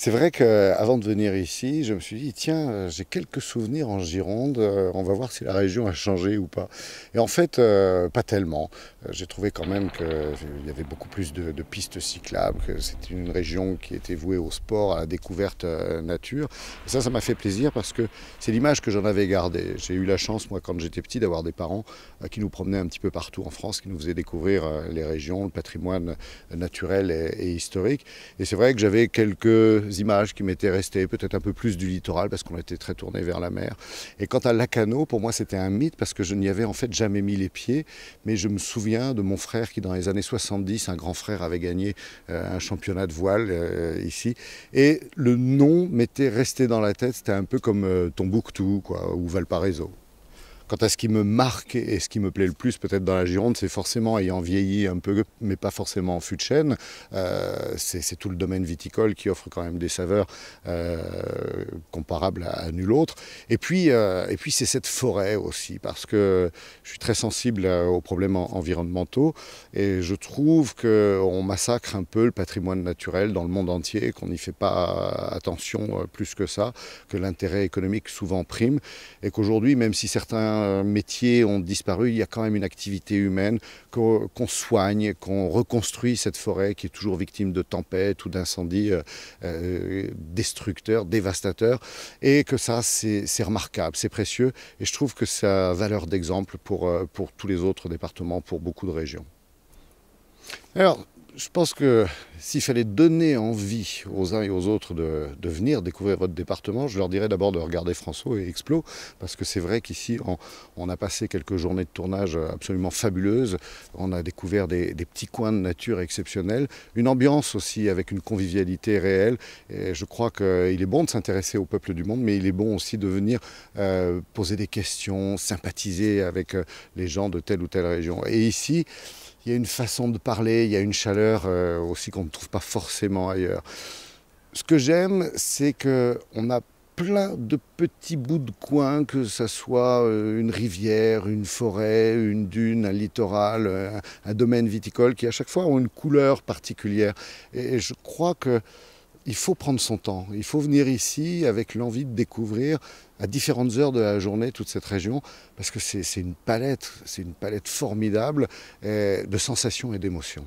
C'est vrai qu'avant de venir ici, je me suis dit, tiens, euh, j'ai quelques souvenirs en Gironde, euh, on va voir si la région a changé ou pas. Et en fait, euh, pas tellement. J'ai trouvé quand même qu'il y avait beaucoup plus de, pistes cyclables, que c'était une région qui était vouée au sport, à la découverte nature. ça, ça m'a fait plaisir parce que c'est l'image que j'en avais gardée. J'ai eu la chance, moi, quand j'étais petit, d'avoir des parents qui nous promenaient un petit peu partout en France, qui nous faisaient découvrir les régions, le patrimoine naturel et historique. Et c'est vrai que j'avais quelques euh, images qui m'étaient restées, peut-être un peu plus du littoral parce qu'on était très tourné vers la mer. Et quant à Lacano, pour moi c'était un mythe parce que je n'y avais en fait jamais mis les pieds, mais je me souviens de mon frère qui dans les années 70, un grand frère avait gagné euh, un championnat de voile euh, ici, et le nom m'était resté dans la tête, c'était un peu comme Tombouctou ou Valparaiso. Quant à ce qui me marque et ce qui me plaît le plus peut-être dans la Gironde, c'est forcément, ayant vieilli un peu, mais pas forcément en fût de chêne, euh, c'est tout le domaine viticole qui offre quand même des saveurs euh, comparables à, nul autre. Et puis, euh, et puis c'est cette forêt aussi, parce que je suis très sensible aux problèmes environnementaux et je trouve qu'on massacre un peu le patrimoine naturel dans le monde entier, qu'on n'y fait pas attention plus que ça, que l'intérêt économique souvent prime et qu'aujourd'hui, même si certains euh, métiers ont disparu, il y a quand même une activité humaine, qu'on soigne, qu'on reconstruit cette forêt qui est toujours victime de tempêtes ou d'incendies euh, euh, destructeurs, dévastateurs, et que ça, c'est remarquable, c'est précieux, et je trouve que ça a valeur d'exemple pour, pour tous les autres départements, pour beaucoup de régions. Alors, je pense que s'il fallait donner envie aux uns et aux autres de, de venir découvrir votre département, je leur dirais d'abord de regarder François et Explo, parce que c'est vrai qu'ici, on, a passé quelques journées de tournage absolument fabuleuses. On a découvert des, petits coins de nature exceptionnels, une ambiance aussi avec une convivialité réelle. Et je crois qu'il est bon de s'intéresser au peuple du monde, mais il est bon aussi de venir euh, poser des questions, sympathiser avec euh, les gens de telle ou telle région. Et ici, il y a une façon de parler, il y a une chaleur euh, aussi qu'on ne trouve pas forcément ailleurs. Ce que j'aime, c'est qu'on a plein de petits bouts de coin, que ce soit euh, une rivière, une forêt, une dune, un littoral, euh, un, domaine viticole, qui à chaque fois ont une couleur particulière. Et, je crois qu'il faut prendre son temps. Il faut venir ici avec l'envie de découvrir à différentes heures de la journée toute cette région, parce que c'est une palette, c'est une palette formidable euh, de sensations et d'émotions.